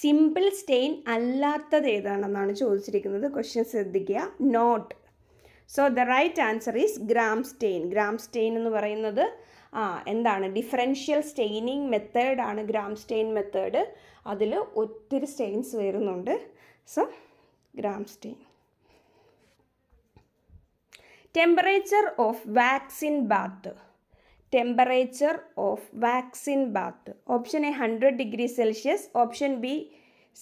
Simple stain അല്ലാത്തത് ഏതാണെന്നാണ് ചോദിച്ചിരിക്കുന്നത് question ശ്രദ്ധിക്കുക note so the right answer is Gram stain Gram stain എന്ന് പറയുന്നത് ആ എന്താണ് ഡിഫറൻഷ്യൽ സ്റ്റെയിനിങ് മെത്തേഡാണ് ഗ്രാം സ്റ്റെയിൻ മെത്തേഡ് അതിൽ ഒത്തിരി സ്റ്റെയിൻസ് വരുന്നുണ്ട് so Gram stain temperature of vaccine bath temperature of vaccine bath option A hundred degree Celsius option B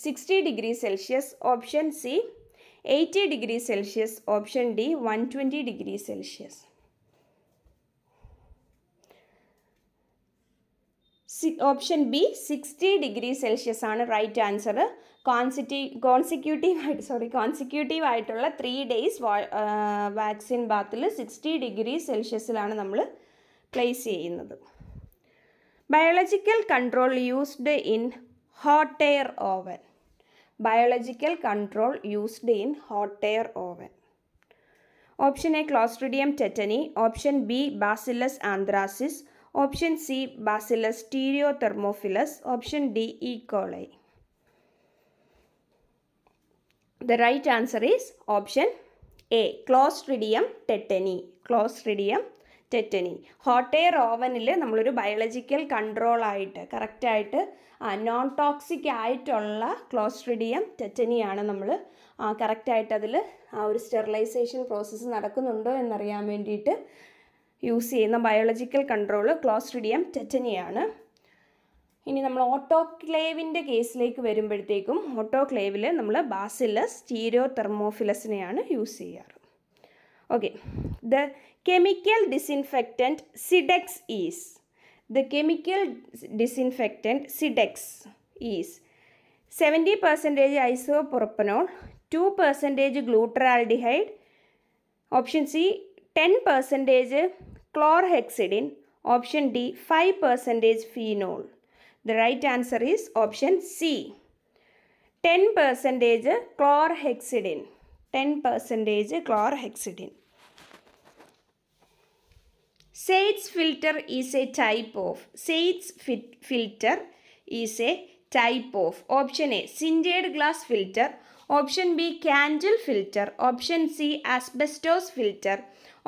sixty degree Celsius option C eighty degree Celsius option D one twenty degree Celsius option B sixty degree Celsius ആണ് right answer കോൺസിറ്റി consecutive ആയിട്ട് sorry consecutive ആയിട്ടുള്ള three days vaccine ബാത്തിൽ sixty degree സെൽഷ്യസിലാണ് നമ്മൾ place ചെയ്യുന്നത് biological control used in hot air oven biological control used in hot air oven option A Clostridium tetani option B Bacillus anthracis option C Bacillus stearothermophilus option D E coli The right answer is option A. Clostridium tetani. Clostridium tetani hot air ഓവനിൽ നമ്മളൊരു biological കൺട്രോളായിട്ട് കറക്റ്റായിട്ട് non toxic ആയിട്ടുള്ള Clostridium ടെറ്റനിയാണ് നമ്മൾ കറക്റ്റായിട്ട് അതിൽ ആ ഒരു സ്റ്റെറിലൈസേഷൻ പ്രോസസ്സ് നടക്കുന്നുണ്ടോ എന്നറിയാൻ വേണ്ടിയിട്ട് യൂസ് ചെയ്യുന്ന ബയോളജിക്കൽ കൺട്രോൾ ക്ലോസ്ട്രിഡിയം ടെറ്റനിയാണ് ഇനി നമ്മൾ ഓട്ടോക്ലേവിൻ്റെ കേസിലേക്ക് വരുമ്പോഴത്തേക്കും ഓട്ടോക്ലേവിൽ നമ്മൾ ബാസിലസ് സ്റ്റീരിയോ തെർമോഫിലസിനെയാണ് യൂസ് ചെയ്യാറ് okay the chemical disinfectant Sidex is. The chemical disinfectant Sidex is 70 percent isopropanol, 2 percentage glutaraldehyde, option C 10 percentage chlorhexidine, option D 5 percentage phenol. The right answer is option C. 10 percentage chlorhexidine. 10 percentage chlorhexidine. Seitz filter is a type of. Seitz filter is a type of. Option A. Sintered glass filter. Option B. Candle filter. Option C. Asbestos filter.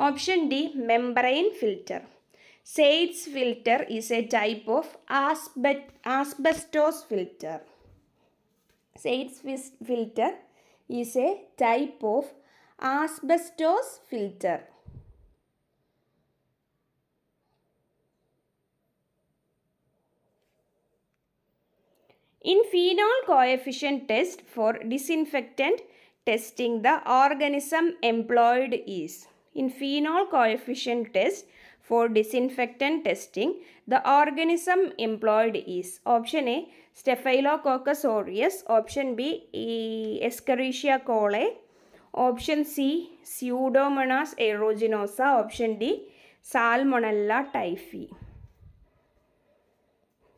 Option D. Membrane filter. Seitz filter is a type of asbestos filter. Seitz filter is a type of asbestos filter. In phenol coefficient test for disinfectant testing the organism employed is. In phenol coefficient test for disinfectant testing the organism employed is. Option A Staphylococcus aureus. Option B. Escherichia coli. Option C Pseudomonas aeruginosa. Option D Salmonella typhi.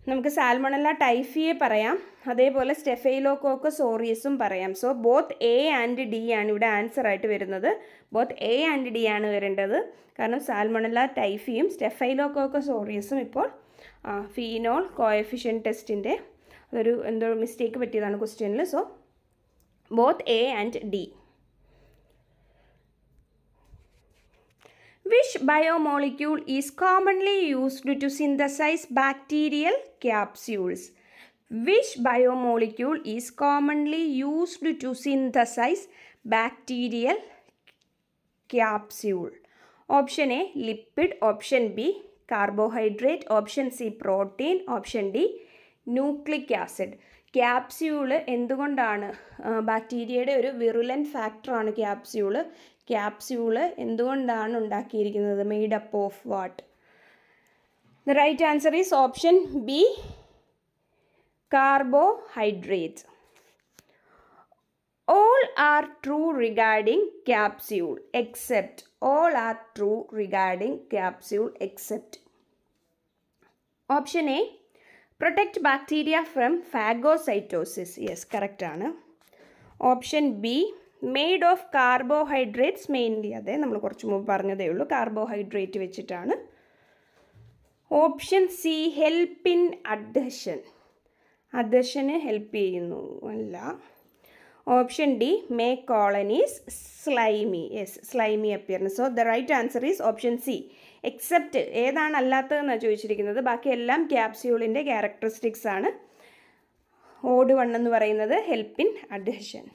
നമുക്ക് സാൽമണല്ല ടൈഫിയെ പറയാം അതേപോലെ Staphylococcus സോറിയസും പറയാം so both A and D ആണ് ഇവിടെ answer ആയിട്ട് വരുന്നത് both A and D ആണ് വരേണ്ടത് കാരണം സാൽമണല്ല ടൈഫിയും സ്റ്റെഫൈലോക്കോക്ക് സോറിയസും ഇപ്പോൾ ഫീനോൾ കോയഫിഷ്യൻ ടെസ്റ്റിൻ്റെ അതൊരു എന്തോ മിസ്റ്റേക്ക് പറ്റിയതാണ് ക്വസ്റ്റ്യനിൽ so both A and D Which biomolecule is commonly used to synthesize bacterial capsules? Which biomolecule is commonly used to synthesize bacterial capsule? Option A lipid option B carbohydrate option C protein option D nucleic acid capsule എന്തുകൊണ്ടാണ് ബാക്ടീരിയയുടെ ഒരു virulence ഫാക്ടറാണ് capsule capsule എന്തുകൊണ്ടാണ് ഉണ്ടാക്കിയിരിക്കുന്നത് made up of what the right answer is option B carbohydrates all are true regarding capsule except all are true regarding capsule except option A protect bacteria from phagocytosis yes correct ആണ് option B made of carbohydrates mainly അതെ നമ്മൾ കുറച്ച് മുമ്പ് പറഞ്ഞതേ ഉള്ളൂ carbohydrate വെച്ചിട്ടാണ് option C help in adhesion അഡ്ഹഷന് help ചെയ്യുന്നു അല്ല option D may colonies slimy yes slimy appearance so the right answer is option C except ഏതാണ് അല്ലാത്തതെന്നാണ് ചോദിച്ചിരിക്കുന്നത് ബാക്കി എല്ലാം ക്യാപ്സ്യൂളിൻ്റെ ക്യാരക്ടറിസ്റ്റിക്സ് ആണ് ഓട് വൺ എന്ന് പറയുന്നത് ഹെൽപ്പ് ഇൻ അഡ്ഹഷൻ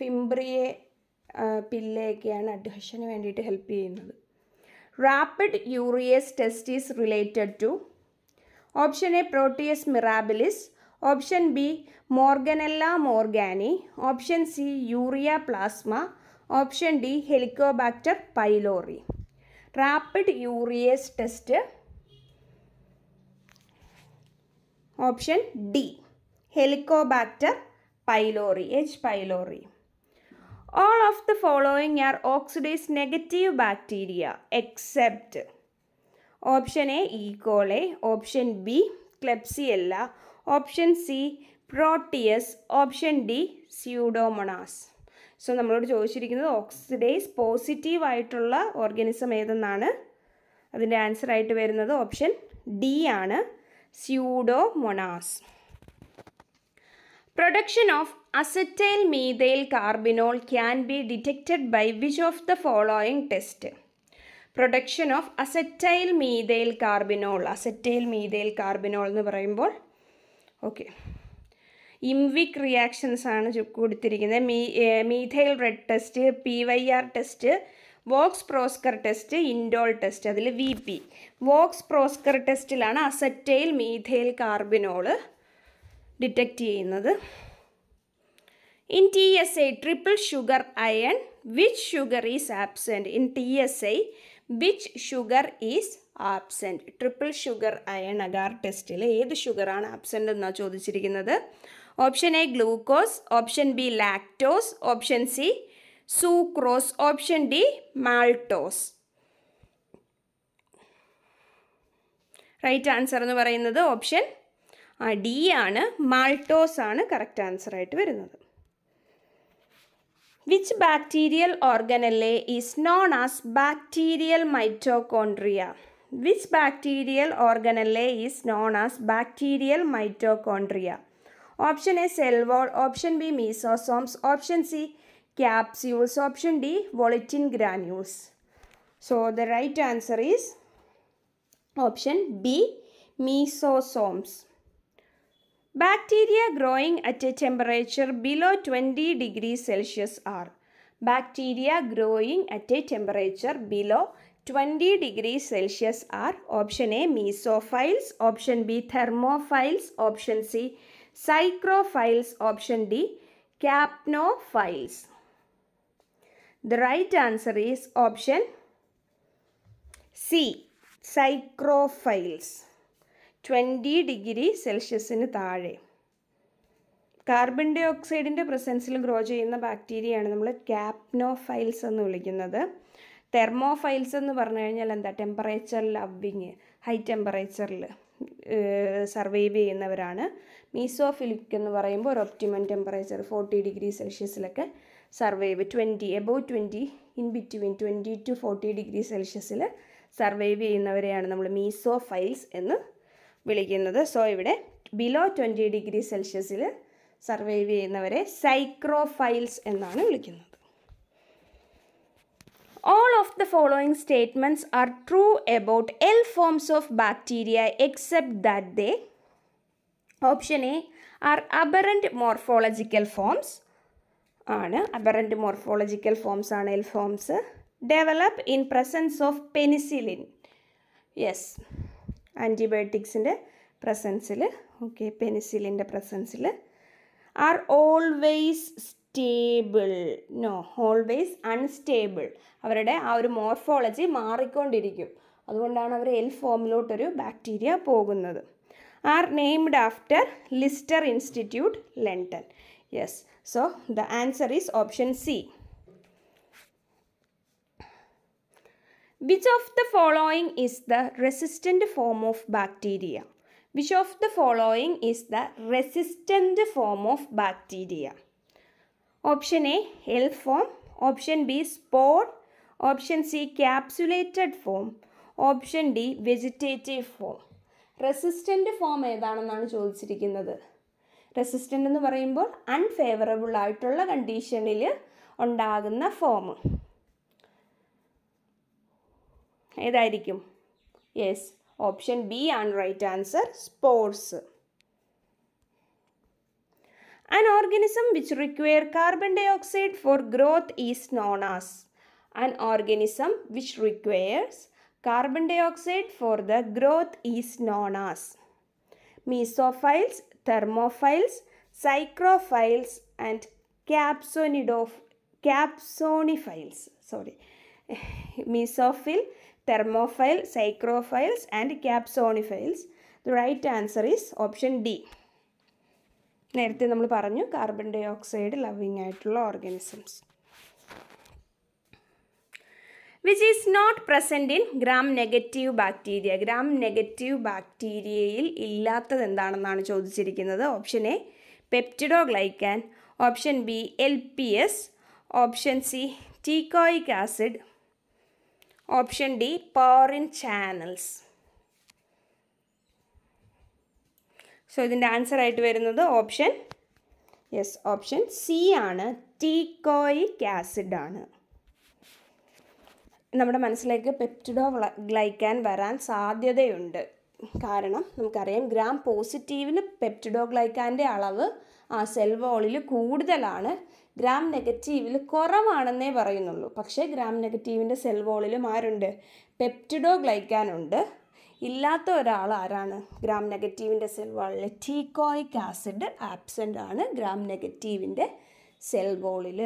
ഫിംബ്രിയെ പില്ലയൊക്കെയാണ് അഡ്ഹഷന് വേണ്ടിയിട്ട് ഹെൽപ്പ് ചെയ്യുന്നത് rapid urease test is related to option A Proteus mirabilis option B Morganella morganii option C Ureaplasma option D Helicobacter pylori rapid urease test option D Helicobacter pylori H pylori all of the following are oxidase negative bacteria except option A E coli option B Klebsiella option C Proteus option D Pseudomonas so നമ്മളോട് ചോദിച്ചിരിക്കുന്നത് oxidase positive ആയിട്ടുള്ള organism ഏതെന്നാണ് അതിൻ്റെ answer ആയിട്ട് വരുന്നത് option D ആണ് Pseudomonas production of acetyl methyl carbinol can be detected by which of the following test production of acetyl methyl carbinol acetyl methyl carbinol എന്ന് പറയുമ്പോൾ ഓക്കെ ഇംവിക് റിയാക്ഷൻസ് ആണ് കൊടുത്തിരിക്കുന്നത് മീ methyl red test P Y R test Voges Proskauer test indole test അതിൽ V P Voges Proskauer ടെസ്റ്റിലാണ് acetyl methyl carbinol detect ചെയ്യുന്നത് in T S I triple sugar iron which sugar is absent in T S I which sugar is absent triple sugar iron agar ടെസ്റ്റിൽ ഏത് ഷുഗറാണ് absent എന്നാണ് ചോദിച്ചിരിക്കുന്നത് option A glucose option B lactose option C sucrose option D maltose right answer എന്ന് പറയുന്നത് option D ആണ് maltose ആണ് correct answer ആയിട്ട് വരുന്നത് Which bacterial organelle is known as bacterial mitochondria? Which bacterial organelle is known as bacterial mitochondria? Option A cell wall, option B mesosomes, option C capsules, option D volatin granules. So the right answer is option B mesosomes. Bacteria growing at a temperature below 20 degrees Celsius are Bacteria growing at a temperature below 20 degrees Celsius are option A mesophiles, option B thermophiles, option C psychrophiles, option D capnophiles. The right answer is option C psychrophiles. Twenty degree സെൽഷ്യസിന് താഴെ carbon ഡൈ ഓക്സൈഡിൻ്റെ പ്രസൻസിൽ grow ചെയ്യുന്ന ബാക്ടീരിയയാണ് നമ്മൾ ക്യാപ്നോഫൈൽസ് എന്ന് വിളിക്കുന്നത് തെർമോഫൈൽസ് എന്ന് പറഞ്ഞു കഴിഞ്ഞാൽ എന്താ ടെമ്പറേച്ചർ ലവിങ് ഹൈ ടെമ്പറേച്ചറിൽ സർവൈവ് ചെയ്യുന്നവരാണ് മീസോഫിലിക് എന്ന് പറയുമ്പോൾ ഒരു ഒപ്റ്റിമം ടെമ്പറേച്ചർ ഫോർട്ടി ഡിഗ്രി സെൽഷ്യസിലൊക്കെ survive twenty above twenty in between twenty to forty degree സെൽഷ്യസിൽ സർവൈവ് ചെയ്യുന്നവരെയാണ് നമ്മൾ മീസോഫൈൽസ് എന്ന് വിളിക്കുന്നത് സോ ഇവിടെ ബിലോ ട്വൻറ്റി ഡിഗ്രി സെൽഷ്യസിൽ സർവൈവ് ചെയ്യുന്നവരെ സൈക്രോഫൈൽസ് എന്നാണ് വിളിക്കുന്നത് all of the following statements are true about L forms of bacteria except that they option A are aberrant morphological forms ആണ് അബറൻറ്റ് മോർഫോളജിക്കൽ ഫോംസ് ആണ് L forms develop in presence of penicillin yes ആൻറ്റിബയോട്ടിക്സിൻ്റെ പ്രസൻസിൽ okay പെനിസിലിൻ്റെ പ്രസൻസിൽ are always stable no always unstable അവരുടെ ആ ഒരു morphology മാറിക്കൊണ്ടിരിക്കും അതുകൊണ്ടാണ് അവർ എൽ ഫോമിലോട്ടൊരു ബാക്ടീരിയ പോകുന്നത് are named after Lister Institute London yes so the answer is option C which of the following is the resistant form of bacteria which of the following is the resistant form of bacteria option A L form option B spore option C capsulated form option D vegetative form resistant form ഏതാണെന്നാണ് ചോദിച്ചിരിക്കുന്നത് resistant എന്ന് പറയുമ്പോൾ unfavourable ആയിട്ടുള്ള കണ്ടീഷനിൽ ഉണ്ടാകുന്ന form Yes. Option B B ആണ് right answer spores An organism which require carbon dioxide for growth is known as an organism which requires carbon dioxide for the growth is known as mesophiles, thermophiles, psychrophiles and capsonidof capsonifiles. Sorry, mesophyl, thermophile psychrophiles and capnophiles the right answer is option D നേരത്തെ നമ്മൾ പറഞ്ഞു carbon dioxide loving ആയിട്ടുള്ള organisms which is not present in Gram negative bacteria Gram negative ബാക്ടീരിയയിൽ ഇല്ലാത്തത് എന്താണെന്നാണ് ചോദിച്ചിരിക്കുന്നത് option A peptidoglycan option B L P S option C teichoic acid option D porin channels so ഇതിൻ്റെ answer ആയിട്ട് വരുന്നത് option yes option C ആണ് ടീക്കോയിക് acid ആണ് നമ്മുടെ മനസ്സിലേക്ക് പെപ്റ്റിഡോ ഗ്ലൈക്കാൻ വരാൻ സാധ്യതയുണ്ട് കാരണം നമുക്കറിയാം ഗ്രാം പോസിറ്റീവിന് പെപ്റ്റിഡോ ഗ്ലൈക്കാൻ്റെ അളവ് ആ സെൽ കൂടുതലാണ് ഗ്രാം നെഗറ്റീവിൽ കുറവാണെന്നേ പറയുന്നുള്ളൂ പക്ഷേ ഗ്രാം നെഗറ്റീവിൻ്റെ സെൽ വോളിലും ആരുണ്ട് പെപ്റ്റിഡോ ഗ്ലൈക്കാനുണ്ട് ഇല്ലാത്ത ഒരാൾ ആരാണ് ഗ്രാം നെഗറ്റീവിൻ്റെ സെൽ വോളിൽ ടീക്കോയിക് ആസിഡ് ആബ്സെൻ്റ് ആണ് ഗ്രാം നെഗറ്റീവിൻ്റെ സെൽ വോളിൽ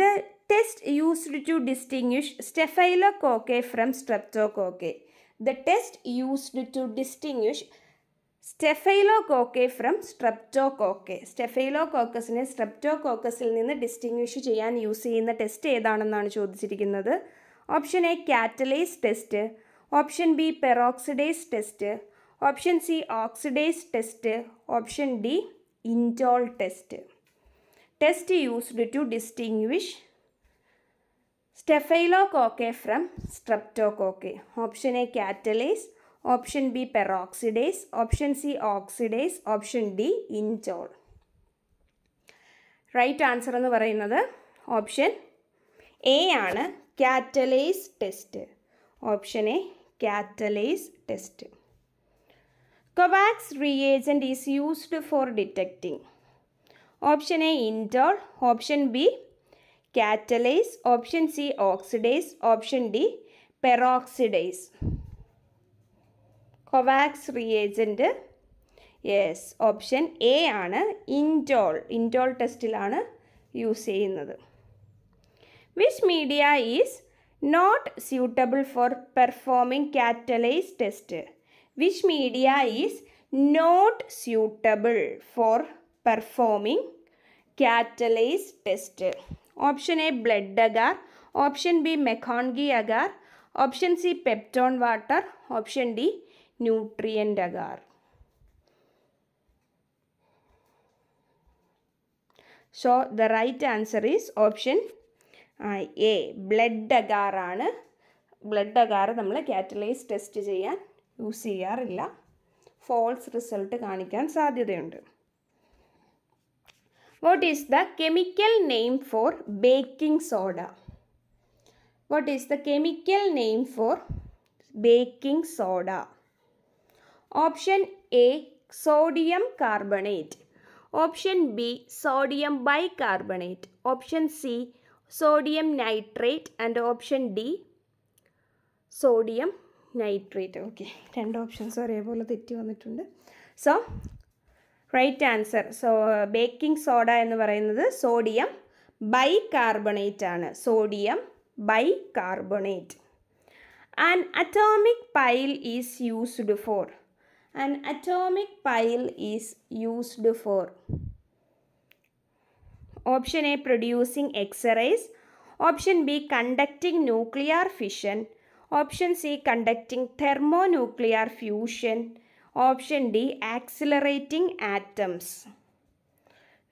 the test used to distinguish cocci from cocci the test used to to staphylococci from streptococci സ്റ്റെഫൈലോ കോക്കസിനെ സ്ട്രെപ്റ്റോ കോക്കസിൽ നിന്ന് ഡിസ്റ്റിങ്വിഷ് ചെയ്യാൻ യൂസ് ചെയ്യുന്ന ടെസ്റ്റ് ഏതാണെന്നാണ് ചോദിച്ചിരിക്കുന്നത് option A catalase test option B peroxidase test option C oxidase test option D indole test test used to distinguish cocci from cocci option A catalase option B peroxidase option C oxidase option D indole right answer എന്ന് പറയുന്നത് option A ആണ് catalase test option A catalase test Kovac's reagent is used for detecting option A indole option B catalase option C oxidase option D peroxidase Kovac's reagent yes option A ആണ് indole indole ടെസ്റ്റിലാണ് use ചെയ്യുന്നത് which media is not suitable for performing catalase test which media is not suitable for performing catalase test option A blood agar option B MacConkey agar option C peptone water option D nutrient agar so the right answer is option A blood agar ആണ് blood agar നമ്മൾ catalase test ചെയ്യാൻ use ചെയ്യാറില്ല false result കാണിക്കാൻ സാധ്യതയുണ്ട് what is the chemical name for baking soda what is the chemical name for baking soda option A sodium carbonate option B sodium bicarbonate option C sodium nitrate and option D sodium nitrate okay രണ്ട് options ഒരേപോലെ തെറ്റി വന്നിട്ടുണ്ട് so Right answer. So, baking soda in the sodium bicarbonate. Sodium bicarbonate. An atomic pile is used for. An atomic pile is used for. Option A producing X-rays. Option B conducting nuclear fission. Option C conducting thermonuclear fusion. Option D, accelerating atoms.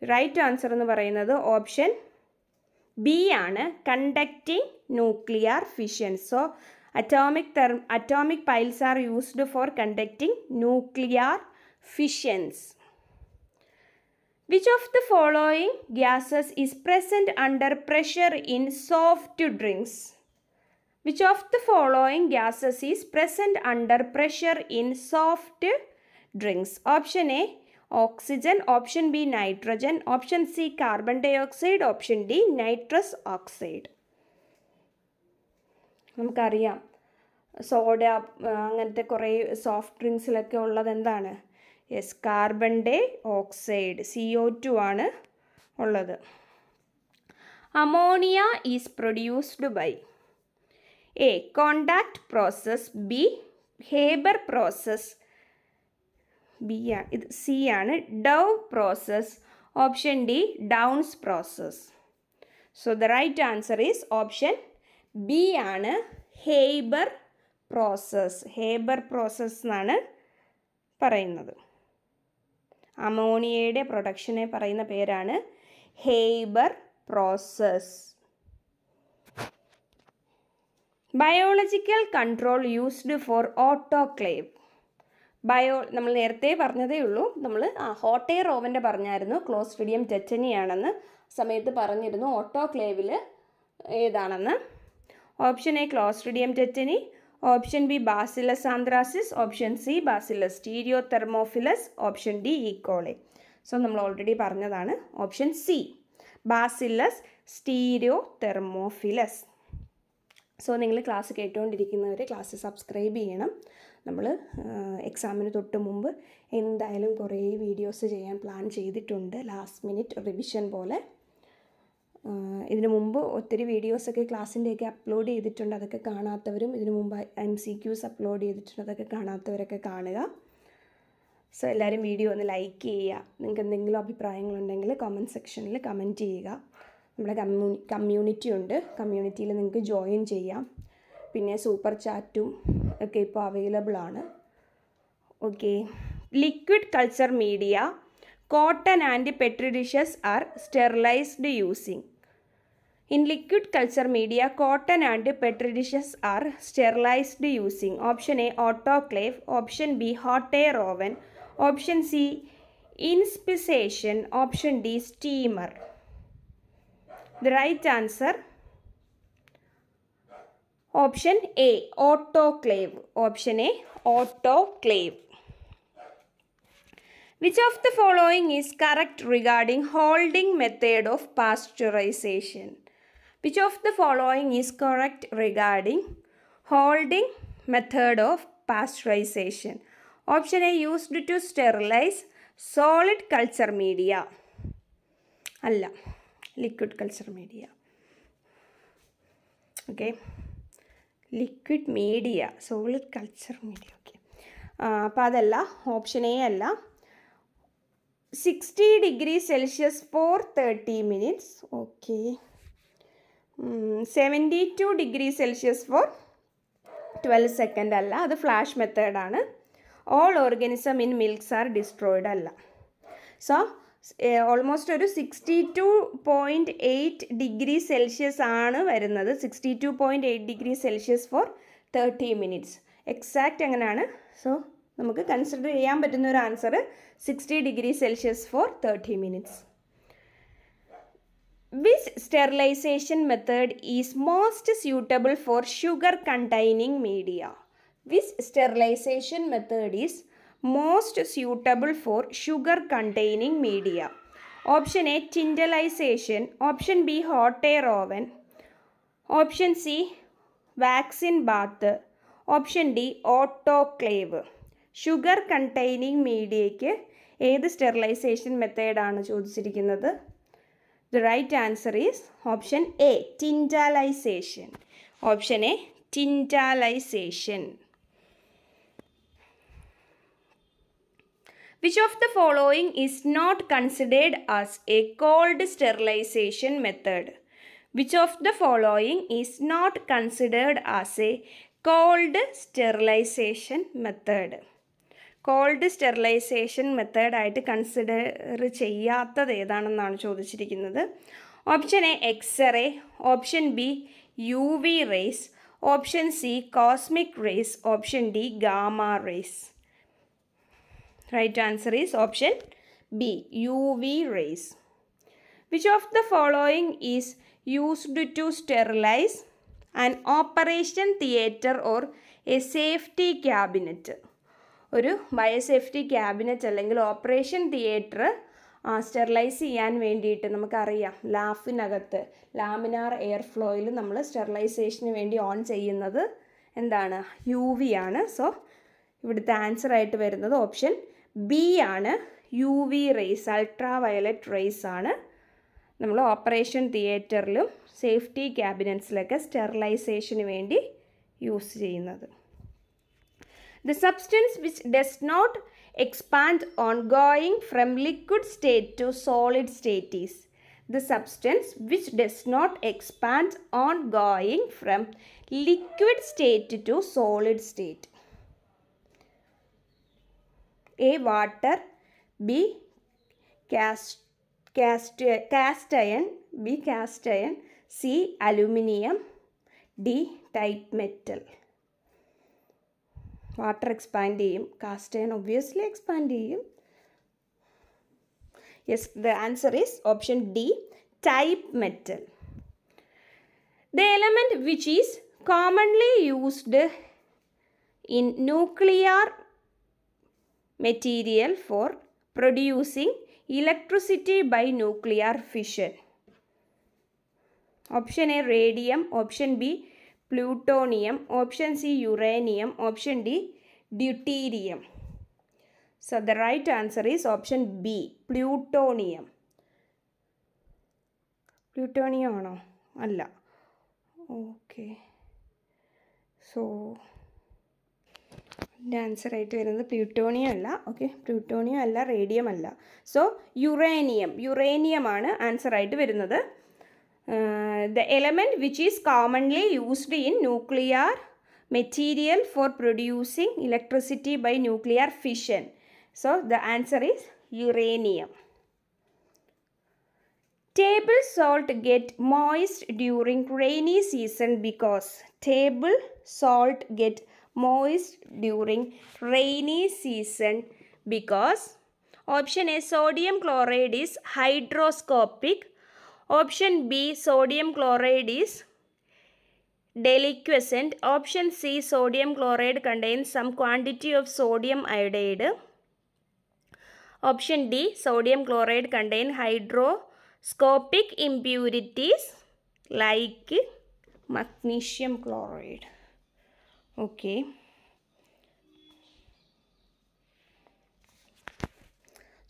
Right answer Another option B, aana, conducting nuclear fission. So, atomic, term, atomic piles are used for conducting nuclear fissions. Which of the following gases is present under pressure in soft drinks? Which of the following gases is present under pressure in soft drinks option A oxygen option B nitrogen option C carbon dioxide option D nitrous oxide നമുക്കറിയാം soda അങ്ങനത്തെ കുറേ soft ഡ്രിങ്ക്സിലൊക്കെ ഉള്ളത് എന്താണ് yes carbon dioxide C O two ആണ് ഉള്ളത് ammonia is produced by A contact process B Haber process B ഇത് C ആണ് Dow process option D Downs process so the right answer is option B ആണ് Haber process Haber process എന്നാണ് പറയുന്നത് അമോണിയയുടെ പ്രൊഡക്ഷനെ പറയുന്ന പേരാണ് Haber process biological control used for autoclave bio നമ്മൾ നേരത്തെ പറഞ്ഞതേ ഉള്ളൂ നമ്മൾ ആ ഹോട്ട് എയർ ഓവൻ്റെ പറഞ്ഞായിരുന്നു ടെറ്റനി ടെറ്റനിയാണെന്ന് സമയത്ത് പറഞ്ഞിരുന്നു ഓട്ടോക്ലേവിൽ ഏതാണെന്ന് option A Clostridium tetani option B Bacillus anthracis option C Bacillus stearothermophilus option D E coli so നമ്മൾ ഓൾറെഡി പറഞ്ഞതാണ് option C Bacillus stearothermophilus so നിങ്ങൾ ക്ലാസ് കേട്ടുകൊണ്ടിരിക്കുന്നവർ ക്ലാസ് സബ്സ്ക്രൈബ് ചെയ്യണം നമ്മൾ എക്സാമിന് തൊട്ട് മുമ്പ് എന്തായാലും കുറേ വീഡിയോസ് ചെയ്യാൻ പ്ലാൻ ചെയ്തിട്ടുണ്ട് ലാസ്റ്റ് മിനിറ്റ് റിവിഷൻ പോലെ ഇതിനു മുമ്പ് ഒത്തിരി വീഡിയോസൊക്കെ ക്ലാസ്സിൻ്റെയൊക്കെ അപ്ലോഡ് ചെയ്തിട്ടുണ്ട് അതൊക്കെ കാണാത്തവരും ഇതിനു മുമ്പ് എം സി ക്യൂസ് അപ്ലോഡ് ചെയ്തിട്ടുണ്ട് അതൊക്കെ കാണാത്തവരൊക്കെ കാണുക സോ എല്ലാവരും വീഡിയോ ഒന്ന് ലൈക്ക് ചെയ്യുക നിങ്ങൾക്ക് എന്തെങ്കിലും അഭിപ്രായങ്ങളുണ്ടെങ്കിൽ കമൻറ്റ് സെക്ഷനിൽ കമൻറ്റ് ചെയ്യുക നമ്മുടെ കമ്മ്യൂണി കമ്മ്യൂണിറ്റി ഉണ്ട് കമ്മ്യൂണിറ്റിയിൽ നിങ്ങൾക്ക് ജോയിൻ ചെയ്യാം പിന്നെ സൂപ്പർ ചാറ്റും ഒക്കെ ഇപ്പോൾ അവൈലബിൾ ആണ് okay liquid culture media cotton and petri dishes are sterilised using in liquid culture media cotton and petri dishes are sterilised using option A autoclave option B hot air oven option C inspissation option D steamer The right answer option A autoclave. Option A autoclave. Which of the following is correct regarding holding method of pasteurization? Which of the following is correct regarding holding method of pasteurization? Option A used to sterilize solid culture media. Allah. Liquid culture media okay liquid media solid culture media okay അപ്പം അതല്ല option A അല്ല sixty degree Celsius for thirty minutes okay seventy two degree Celsius for twelve second അല്ല അത് flash മെത്തേഡാണ് all organism in milks are destroyed അല്ല so almost ഒരു sixty two point eight degree Celsius ആണ് വരുന്നത് sixty two point eight degree Celsius for thirty minutes exact അങ്ങനെയാണ് so നമുക്ക് consider ചെയ്യാൻ പറ്റുന്ന ഒരു answer sixty degree Celsius for thirty minutes which sterilization method is most suitable for sugar containing media which sterilization method is most suitable for sugar containing media option A tyndallization option B hot air oven option C vaccine bath option D autoclave sugar containing മീഡിയയ്ക്ക് ഏത് sterilization മെത്തേഡാണ് ചോദിച്ചിരിക്കുന്നത് the right answer is option A tyndallization option A tyndallization which of the following is not considered as a cold sterilization method which of the following is not considered as a cold sterilization method cold sterilization മെത്തേഡായിട്ട് consider ചെയ്യാത്തത് ഏതാണെന്നാണ് ചോദിച്ചിരിക്കുന്നത് option A x-ray option B U V rays option C cosmic rays option D gamma rays answer is option B U V rays Which of the following is used to sterilize an operation theatre or a safety cabinet? ഒരു biosafety cabinet അല്ലെങ്കിൽ operation theatre sterilize ചെയ്യാൻ വേണ്ടിയിട്ട് നമുക്കറിയാം ലാഫിനകത്ത് laminar air ഫ്ലോയിൽ നമ്മൾ സ്റ്റെറിലൈസേഷന് വേണ്ടി on ചെയ്യുന്നത് എന്താണ് യു വി ആണ് സോ ഇവിടുത്തെ ആൻസർ ആയിട്ട് വരുന്നത് ഓപ്ഷൻ ബി ആണ് U V rays ultraviolet rays ആണ് നമ്മൾ ഓപ്പറേഷൻ തിയേറ്ററിലും സേഫ്റ്റി ക്യാബിനറ്റ്സിലൊക്കെ സ്റ്റെറിലൈസേഷന് വേണ്ടി യൂസ് ചെയ്യുന്നത് the substance which does not expand on going from liquid state to solid state is the substance which does not expand on going from liquid state to solid state A. Water B. Cast, cast, cast B. Cast iron C. Aluminium D. Type metal Water expand Cast iron obviously expand Yes, the answer is option D. Type metal The element which is commonly used in nuclear material for producing electricity by nuclear fission. Option A radium, option B plutonium, option C uranium, option D deuterium. So the right answer is option B plutonium. Plutonium no, Allah. Okay. So. ഇതിൻ്റെ ആൻസറായിട്ട് വരുന്നത് plutonium അല്ല okay plutonium അല്ല radium അല്ല so uranium യുറേനിയമാണ് ആൻസറായിട്ട് വരുന്നത് the element which is commonly used in nuclear material for producing electricity by nuclear fission so the answer is uranium table salt get moist during rainy season because table salt get moist during rainy season because option A sodium chloride is hydroscopic option B sodium chloride is deliquescent option C sodium chloride contains some quantity of sodium iodide option D sodium chloride contains hydroscopic impurities like magnesium chloride okay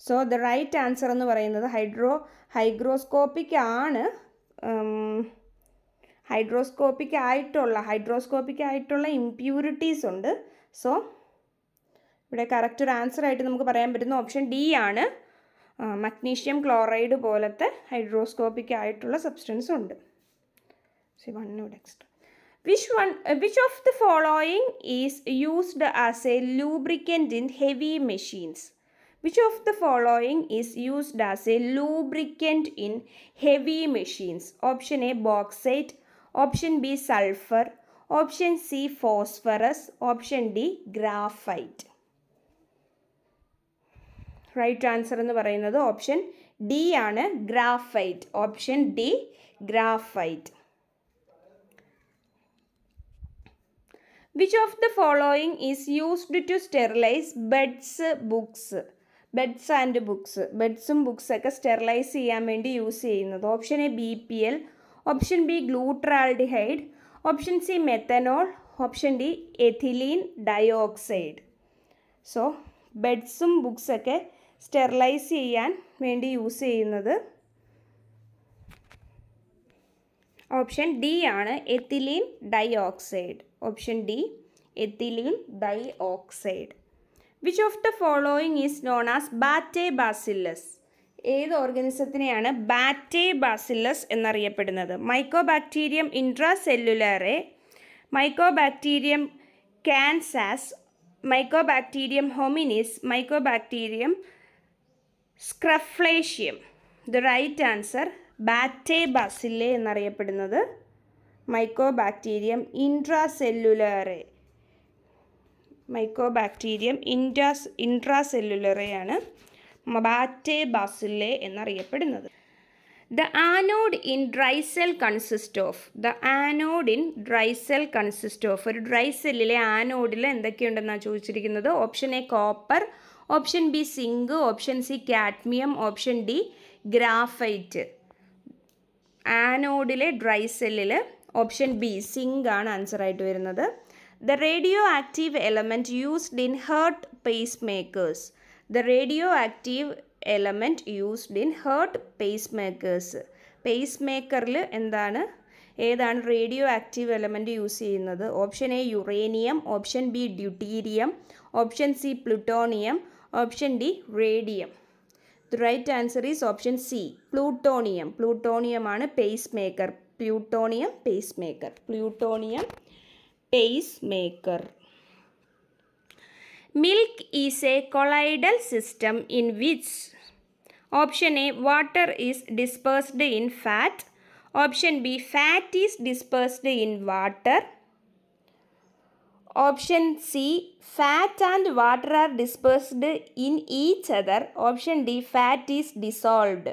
so the right answer എന്ന് പറയുന്നത് hydro hygroscopic ആണ് ഹൈഡ്രോസ്കോപ്പിക് ആയിട്ടുള്ള ഹൈഡ്രോസ്കോപ്പിക് ആയിട്ടുള്ള impurities ഉണ്ട് so ഇവിടെ correct ഒരു answer ആയിട്ട് നമുക്ക് പറയാൻ പറ്റുന്ന ഓപ്ഷൻ ഡി ആണ് മഗ്നീഷ്യം ക്ലോറൈഡ് പോലത്തെ ഹൈഡ്രോസ്കോപ്പിക് ആയിട്ടുള്ള സബ്സ്റ്റൻസ് ഉണ്ട് സി വൺ ഇവിടെ extra Which one, uh, which of the following is used as a lubricant in heavy machines? Which of the following is used as a lubricant in heavy machines? Option A, bauxite. Option B, sulfur. Option C, phosphorus. Option D, graphite. Right answer എന്ന് Another option D. Anna. Graphite. Option D. Graphite. Which of the following is used to sterilize beds books beds and books ബെഡ്സും ബുക്സൊക്കെ sterilize ചെയ്യാൻ വേണ്ടി use ചെയ്യുന്നത് option A B P L option B glutaraldehyde option C methanol option D ethylene dioxide so ബെഡ്സും ബുക്സൊക്കെ sterilize ചെയ്യാൻ വേണ്ടി use ചെയ്യുന്നത് ഓപ്ഷൻ ഡി ആണ് ethylene dioxide option D ethylene dioxide which of the following is known as Battey bacillus ഏത് ഓർഗനിസത്തിനെയാണ് Battey bacillus എന്നറിയപ്പെടുന്നത് mycobacterium micro mycobacterium kansas mycobacterium hominis mycobacterium scrofulaceum the right answer Battey bacilli എന്നറിയപ്പെടുന്നത് mycobacterium intracellulare mycobacterium intra ഇൻട്രാസെല്ലുലറെയാണ് Battey bacilli എന്നറിയപ്പെടുന്നത് the anode in dry cell consist of the anode in dry cell consist of ഒരു dry സെല്ലിലെ ആനോഡിൽ എന്തൊക്കെയുണ്ടെന്നാണ് ചോദിച്ചിരിക്കുന്നത് option A copper option B zinc option C cadmium option D graphite ആനോഡിലെ dry സെല്ലിൽ option B zinc ആണ് answer ആയിട്ട് വരുന്നത് the radioactive element used in heart pacemakers the radioactive element used in heart pacemakers പേസ് മേക്കറിൽ എന്താണ് ഏതാണ് radioactive element use ചെയ്യുന്നത് option A uranium option B deuterium option C plutonium option D radium the right answer is option C plutonium പ്ലൂട്ടോണിയമാണ് pacemaker plutonium pacemaker plutonium pacemaker milk is a colloidal system in which option a water is dispersed in fat option b fat is dispersed in water option c fat and water are dispersed in each other option d fat is dissolved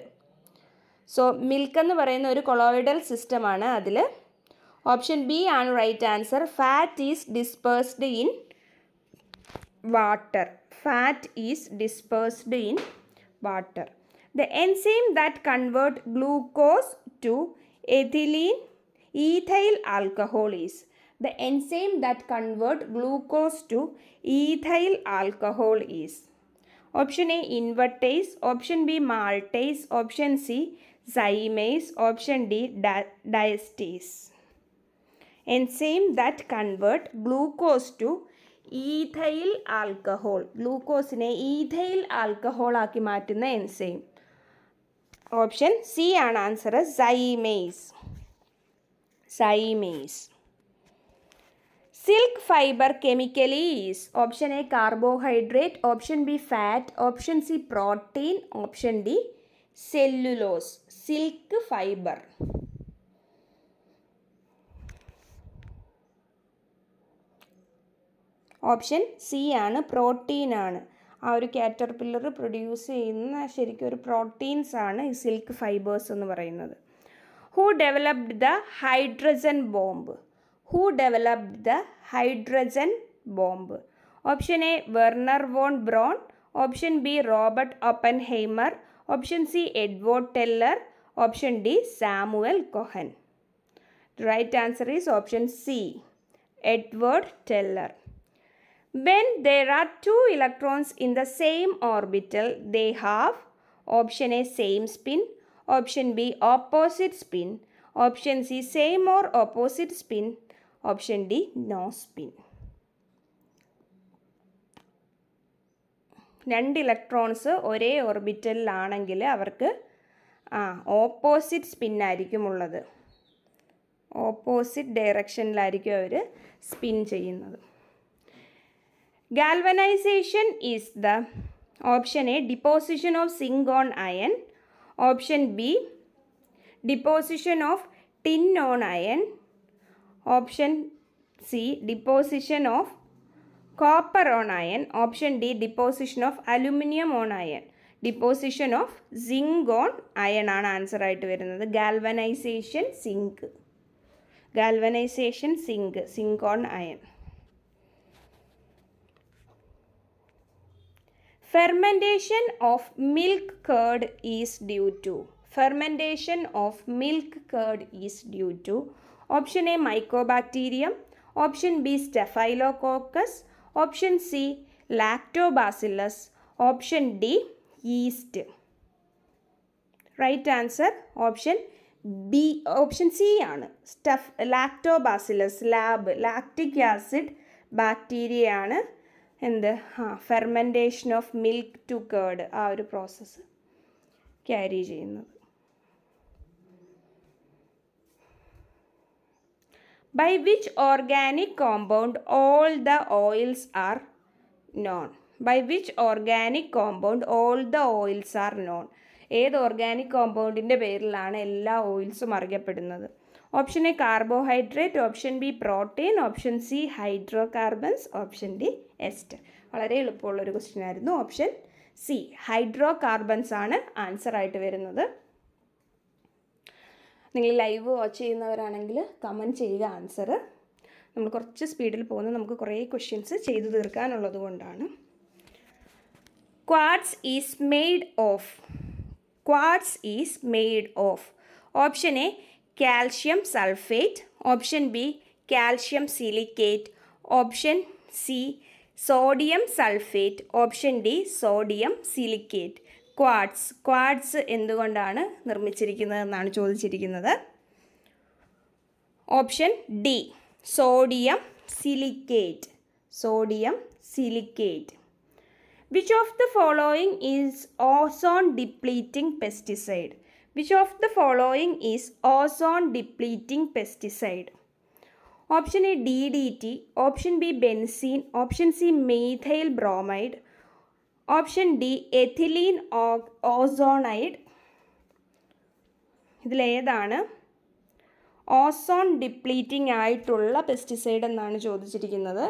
so milk എന്ന് പറയുന്ന ഒരു colloidal സിസ്റ്റമാണ് അതിൽ option B ആണ് right answer fat is dispersed in water fat is dispersed in water the enzyme that convert glucose to ethylene ethyl alcohol is the enzyme that convert glucose to ethyl alcohol is option A invertase option B maltase option C zymes option d diastase enzyme that convert glucose to ethyl alcohol ഗ്ലൂക്കോസിനെ ethyl alcohol ആക്കി മാറ്റുന്ന enzyme option C ആണ് answer zymase zymase silk fibre chemically is option A carbohydrate option B fat option C protein option D cellulose silk fibre option C ആണ് protein ആണ് ആ ഒരു caterpillar produce ചെയ്യുന്ന ശരിക്കും ഒരു പ്രോട്ടീൻസ് ആണ് ഈ സിൽക്ക് ഫൈബേഴ്സ് എന്ന് പറയുന്നത് who developed the hydrogen bomb who developed the hydrogen bomb option A Wernher von Braun option B Robert Heimer Option C Edward Teller. Option D Samuel Cohen. The right answer is option C Edward Teller. When there are two electrons in the same orbital, they have option A same spin, option B opposite spin, option C same or opposite spin, option D no spin. രണ്ട് electrons ഒരേ ഓർബിറ്റലിലാണെങ്കിൽ അവർക്ക് ആ opposite സ്പിന്നായിരിക്കും ഉള്ളത് opposite ഡയറക്ഷനിലായിരിക്കും അവർ spin ചെയ്യുന്നത് galvanization is the option A deposition of zinc on iron option B deposition of tin on iron option C deposition of copper on iron. Option D, deposition of aluminium on iron. Deposition of zinc on iron. An answer right to it. Galvanization zinc. Galvanization zinc. Zinc on iron. Fermentation of milk curd is due to. Fermentation of milk curd is due to. Option A, mycobacterium. Option B, staphylococcus. Option C lactobacillus option D yeast right answer option B option C ആണ് staph lactobacillus lab lactic acid bacteria ആണ് എന്ത് ആ fermentation of milk to curd ആ ഒരു process carry ചെയ്യുന്നത് by which organic compound all the oils are known by which organic compound all the oils are known ഏത് organic കോമ്പൗണ്ടിൻ്റെ പേരിലാണ് എല്ലാ ഓയിൽസും അറിയപ്പെടുന്നത് option A carbohydrate option B protein option C hydro carbons option D ester വളരെ എളുപ്പമുള്ളൊരു question ആയിരുന്നു option C hydrocarbons ആണ് ആൻസർ ആയിട്ട് വരുന്നത് നിങ്ങൾ ലൈവ് വാച്ച് ചെയ്യുന്നവരാണെങ്കിൽ കമൻറ്റ് ചെയ്യുക ആൻസർ നമ്മൾ കുറച്ച് സ്പീഡിൽ പോകുന്ന നമുക്ക് കുറേ ക്വസ്റ്റ്യൻസ് ചെയ്തു തീർക്കാനുള്ളത് കൊണ്ടാണ് quartz is made of quartz is made of option A calcium sulphate option B calcium silicate option C sodium sulphate option D sodium silicate quartz quartz എന്തുകൊണ്ടാണ് നിർമ്മിച്ചിരിക്കുന്നതെന്നാണ് ചോദിച്ചിരിക്കുന്നത് option D sodium silicate sodium silicate which of the following is ozone depleting pesticide which of the following is ozone depleting pesticide option A D D T option B benzene option C methyl bromide option D ethylene ozonide ഇതിലേതാണ് ozone depleting ആയിട്ടുള്ള pesticide എന്നാണ് ചോദിച്ചിരിക്കുന്നത്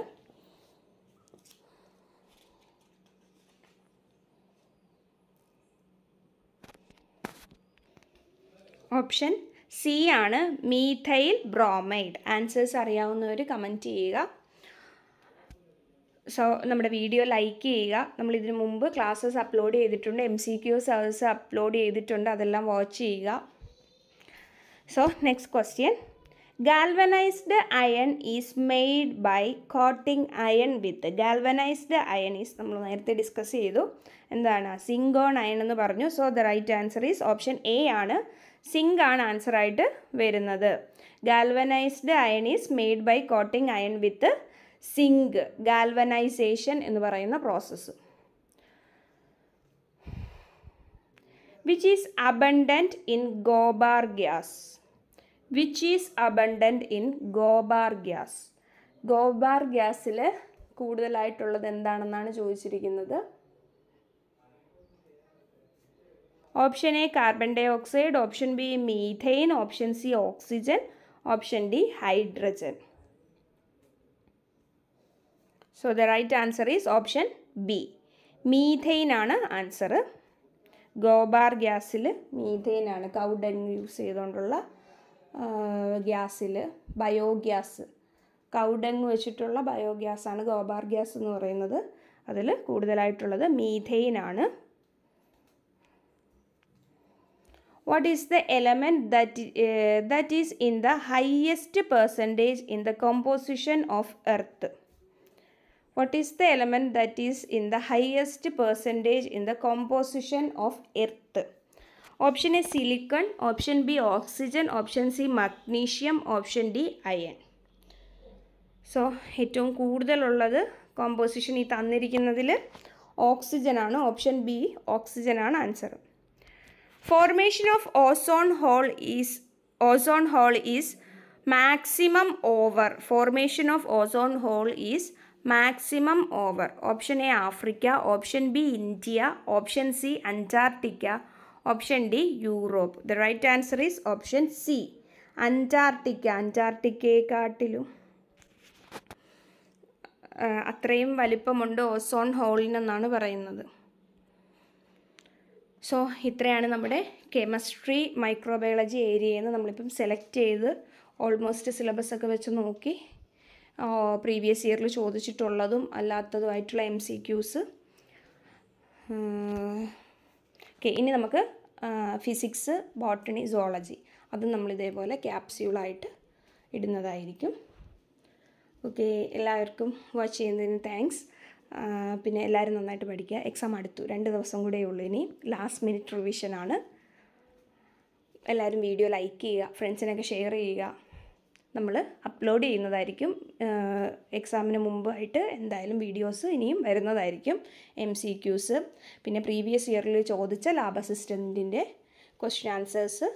option C ആണ് methyl bromide answers അറിയാവുന്നവർ comment ചെയ്യുക so നമ്മുടെ video like ചെയ്യുക നമ്മൾ ഇതിനു മുമ്പ് ക്ലാസ്സസ് അപ്ലോഡ് ചെയ്തിട്ടുണ്ട് M C Q series upload ചെയ്തിട്ടുണ്ട് അതെല്ലാം വാച്ച് ചെയ്യുക so next question galvanized iron is made by coating iron with galvanized iron is നമ്മൾ നേരത്തെ ഡിസ്കസ് ചെയ്തു എന്താണ് ഓൺ അയൺ എന്ന് പറഞ്ഞു so the right answer is option A ആണ് സിങ്ക് ആണ് ആൻസറായിട്ട് വരുന്നത് galvanized iron is made by coating iron with zinc galvanization എന്ന് പറയുന്ന process which is abundant in gobar gas which is abundant in gobar gas gobar ഗ്യാസിൽ കൂടുതലായിട്ടുള്ളത് എന്താണെന്നാണ് ചോദിച്ചിരിക്കുന്നത് option A carbon dioxide option B methane option C oxygen option D hydrogen so the right answer is option B methane ആണ് answer gobar ഗ്യാസിൽ methane ആണ് കൗഡൻ use ചെയ്തുകൊണ്ടുള്ള ഗ്യാസിൽ biogas cow dung വെച്ചിട്ടുള്ള ബയോഗ്യാസ് ആണ് ഗോബാർ ഗ്യാസ് എന്ന് പറയുന്നത് അതിൽ കൂടുതലായിട്ടുള്ളത് മീഥൈൻ ആണ് what is the element that that is in the highest percentage in the composition of Earth what is the element that is in the highest percentage in the composition of Earth option A silicon option B oxygen option C magnesium option D iron so ഏറ്റവും കൂടുതലുള്ളത് composition ഈ തന്നിരിക്കുന്നതിൽ ഓക്സിജനാണ് option B ഓക്സിജനാണ് answer formation of ozone hole is ozone hole is maximum over formation of ozone hole is maximum over option A Africa option B India option C Antarctica option D Europe the right answer is option C Antarctica അന്റാർട്ടിക്കയെക്കാട്ടിലും അത്രയും വലിപ്പമുണ്ട് ozone ഹോളിനെന്നാണ് പറയുന്നത് so ഇത്രയാണ് നമ്മുടെ chemistry microbiology ഏരിയയിൽ നിന്ന് നമ്മളിപ്പം select ചെയ്ത് ഓൾമോസ്റ്റ് സിലബസ് ഒക്കെ വെച്ച് നോക്കി പ്രീവിയസ് ഇയറിൽ ചോദിച്ചിട്ടുള്ളതും അല്ലാത്തതുമായിട്ടുള്ള എം സി ക്യൂസ് ഓക്കെ ഇനി നമുക്ക് ഫിസിക്സ് ബോട്ടണി സുവോളജി അതും നമ്മൾ ഇതേപോലെ ക്യാപ്സ്യൂളായിട്ട് ഇടുന്നതായിരിക്കും ഓക്കെ എല്ലാവർക്കും വാച്ച് ചെയ്യുന്നതിന് താങ്ക്സ് പിന്നെ എല്ലാവരും നന്നായിട്ട് പഠിക്കുക എക്സാം അടുത്തു രണ്ട് ദിവസം കൂടെ ഉള്ളൂ ഇനി ലാസ്റ്റ് മിനിറ്റ് റിവിഷനാണ് എല്ലാവരും വീഡിയോ ലൈക്ക് ചെയ്യുക ഫ്രണ്ട്സിനൊക്കെ ഷെയർ ചെയ്യുക നമ്മൾ അപ്ലോഡ് ചെയ്യുന്നതായിരിക്കും എക്സാമിന് മുമ്പായിട്ട് എന്തായാലും വീഡിയോസ് ഇനിയും വരുന്നതായിരിക്കും എം സി ക്യൂസ് പിന്നെ പ്രീവിയസ് ഇയറിൽ ചോദിച്ച ലാബ് അസിസ്റ്റൻറ്റിൻ്റെ ക്വസ്റ്റ്യൻ ആൻസേഴ്സ്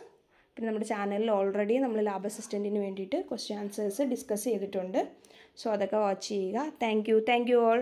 പിന്നെ നമ്മുടെ ചാനലിൽ ഓൾറെഡി നമ്മൾ ലാബ് അസിസ്റ്റൻറ്റിന് വേണ്ടിയിട്ട് ക്വസ്റ്റ്യൻ ആൻസേഴ്സ് ഡിസ്കസ് ചെയ്തിട്ടുണ്ട് സോ അതൊക്കെ വാച്ച് ചെയ്യുക thank you thank you all